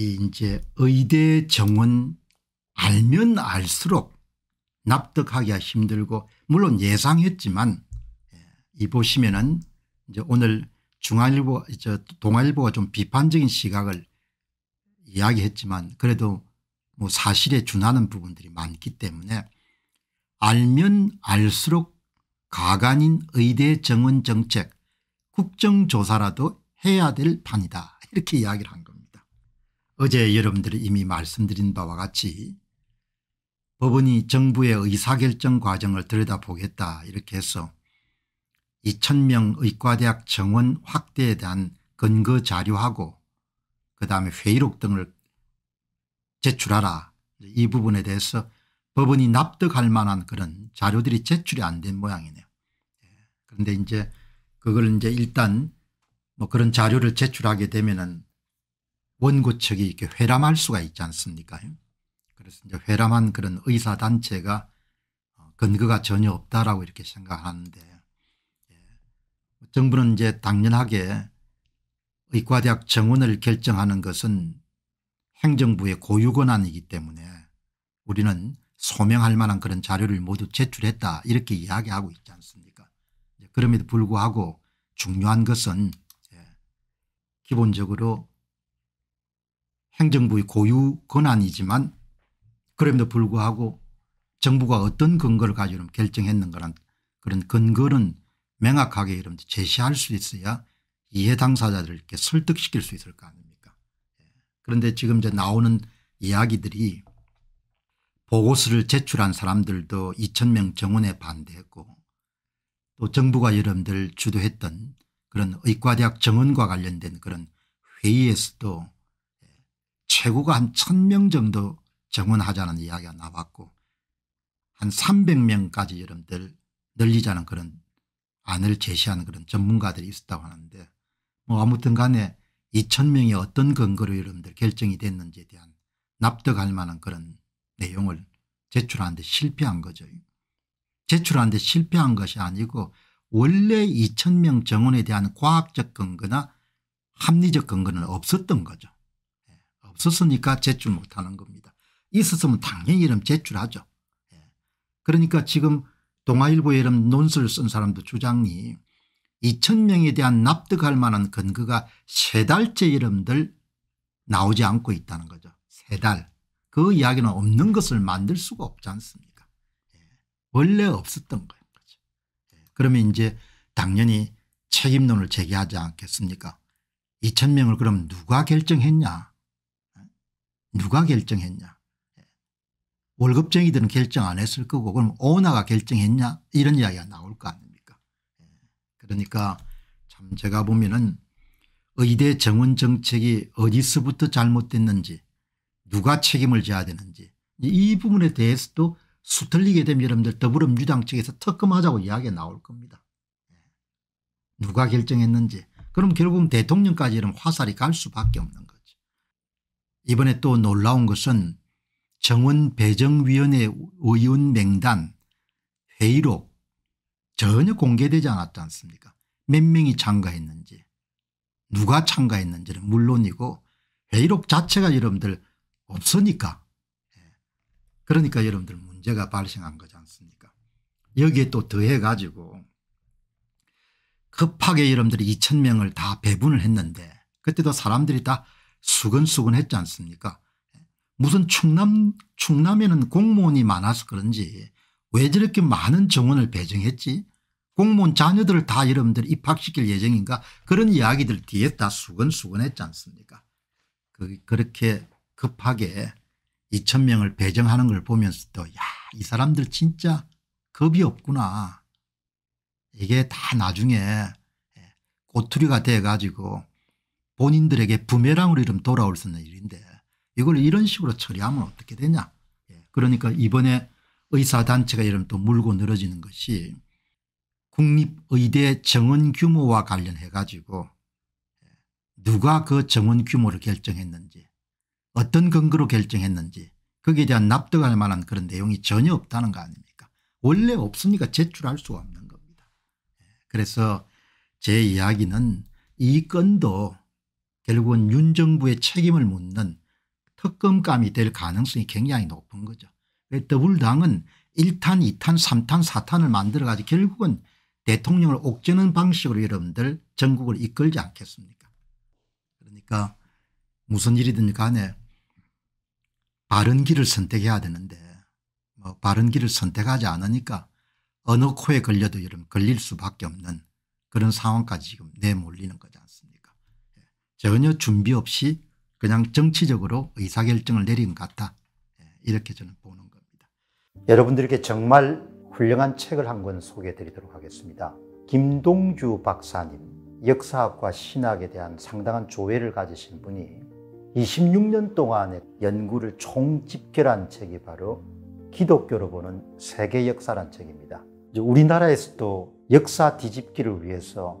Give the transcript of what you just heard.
이 이제 의대 정원 알면 알수록 납득하기가 힘들고 물론 예상했지만 예, 이 보시면은 이제 오늘 중앙일보 저 동아일보가 좀 비판적인 시각을 이야기했지만 그래도 뭐 사실에 준하는 부분들이 많기 때문에 알면 알수록 가관인 의대 정원 정책 국정조사라도 해야 될 판이다 이렇게 이야기를 한 거예요. 어제 여러분들이 이미 말씀드린 바와 같이 법원이 정부의 의사결정 과정을 들여다보겠다 이렇게 해서 2000명 의과대학 정원 확대에 대한 근거 자료하고 그다음에 회의록 등을 제출하라 이 부분에 대해서 법원이 납득할 만한 그런 자료들이 제출이 안 된 모양이네요. 그런데 이제 그걸 이제 일단 뭐 그런 자료를 제출하게 되면은 원고 측이 이렇게 회람할 수가 있지 않습니까? 그래서 이제 회람한 그런 의사 단체가 어, 근거가 전혀 없다라고 이렇게 생각하는데 예. 정부는 이제 당연하게 의과대학 정원을 결정하는 것은 행정부의 고유 권한이기 때문에 우리는 소명할 만한 그런 자료를 모두 제출했다 이렇게 이야기하고 있지 않습니까 그럼에도 불구하고 중요한 것은 예, 기본적으로 행정부의 고유 권한이지만 그럼에도 불구하고 정부가 어떤 근거를 가지고 결정했는가란 그런 근거는 명확하게 이런 제시할 수 있어야 이해 당사자들께 설득시킬 수 있을 거 아닙니까 예. 그런데 지금 이제 나오는 이야기들이 보고서를 제출한 사람들도 2천명 정원에 반대했고 또 정부가 여러분들 주도했던 그런 의과대학 정원과 관련된 그런 회의에서도 최고가 한 1000명 정도 정원하자는 이야기가 나왔고 한 300명까지 여러분들 늘리자는 그런 안을 제시하는 그런 전문가들이 있었다고 하는데 뭐 아무튼 간에 2000명이 어떤 근거로 여러분들 결정이 됐는지에 대한 납득할 만한 그런 내용을 제출하는데 실패한 거죠. 제출하는데 실패한 것이 아니고 원래 2000명 정원에 대한 과학적 근거나 합리적 근거는 없었던 거죠. 없었으니까 제출 못하는 겁니다. 있었으면 당연히 이름 제출하죠. 예. 그러니까 지금 동아일보에 이런 논술을 쓴 사람도 주장이 2천명에 대한 납득할 만한 근거가 세 달째 이름들 나오지 않고 있다는 거죠. 세 달. 그 이야기는 없는 것을 만들 수가 없지 않습니까 예. 원래 없었던 거예요. 그렇죠. 예. 그러면 이제 당연히 책임론을 제기하지 않겠습니까 2천명을 그럼 누가 결정했냐 누가 결정했냐 월급쟁이들은 결정 안 했을 거고 그럼 오나가 결정했냐 이런 이야기가 나올 거 아닙니까 예. 그러니까 참 제가 보면은 의대 정원 정책이 어디서부터 잘못됐는지 누가 책임을 져야 되는지 이 부분에 대해서도 수틀리게 되면 여러분들 더불어민주당 측에서 특검하자고 이야기가 나올 겁니다. 예. 누가 결정했는지 그럼 결국 은 대통령까지는 화살이 갈 수밖에 없는 거예요. 이번에 또 놀라운 것은 정원 배정위원회 의원 명단 회의록 전혀 공개되지 않았지 않습니까 몇 명이 참가했는지 누가 참가했는지는 물론이고 회의록 자체가 여러분들 없으니까 예. 그러니까 여러분들 문제가 발생한 거지 않습니까 여기에 또 더해 가지고 급하게 여러분들이 2 0명을다 배분을 했는데 그때도 사람들이 다 수근수근 했지 않습니까 무슨 충남 충남에는 공무원이 많아서 그런지 왜 저렇게 많은 정원을 배정했지 공무원 자녀들을 다 여러분들 입학시킬 예정인가 그런 이야기들 뒤에 다 수근수근했지 않습니까 그, 그렇게 급하게 2천 명을 배정하는 걸 보면서도 야이 사람들 진짜 겁이 없구나 이게 다 나중에 예, 꼬투리가 돼 가지고 본인들에게 부메랑으로 이름 돌아올 수 있는 일인데 이걸 이런 식으로 처리하면 어떻게 되냐. 예, 그러니까 이번에 의사단체가 이름 또 물고 늘어지는 것이 국립의대 정원 규모와 관련해 가지고 예, 누가 그 정원 규모를 결정했는지 어떤 근거로 결정했는지 거기에 대한 납득할 만한 그런 내용이 전혀 없다는 거 아닙니까 원래 없으니까 제출할 수가 없는 겁니다. 예, 그래서 제 이야기는 이 건도 결국은 윤 정부의 책임을 묻는 특검감이 될 가능성이 굉장히 높은 거죠. 더불당은 1탄 2탄 3탄 4탄을 만들어가지고 결국은 대통령을 옥죄는 방식으로 여러분들 전국을 이끌지 않겠습니까 그러니까 무슨 일이든 간에 바른 길을 선택해야 되는데 뭐 바른 길을 선택하지 않으니까 어느 코에 걸려도 여러분 걸릴 수밖에 없는 그런 상황까지 지금 내몰리는 거지 않습니까 전혀 준비 없이 그냥 정치적으로 의사결정을 내린 것 같다. 예, 이렇게 저는 보는 겁니다. 여러분들에게 정말 훌륭한 책을 한 권 소개해 드리도록 하겠습니다. 김동주 박사님, 역사학과 신학에 대한 상당한 조회를 가지신 분이 26년 동안의 연구를 총집결한 책이 바로 기독교로 보는 세계 역사란 책입니다. 우리나라에서도 역사 뒤집기를 위해서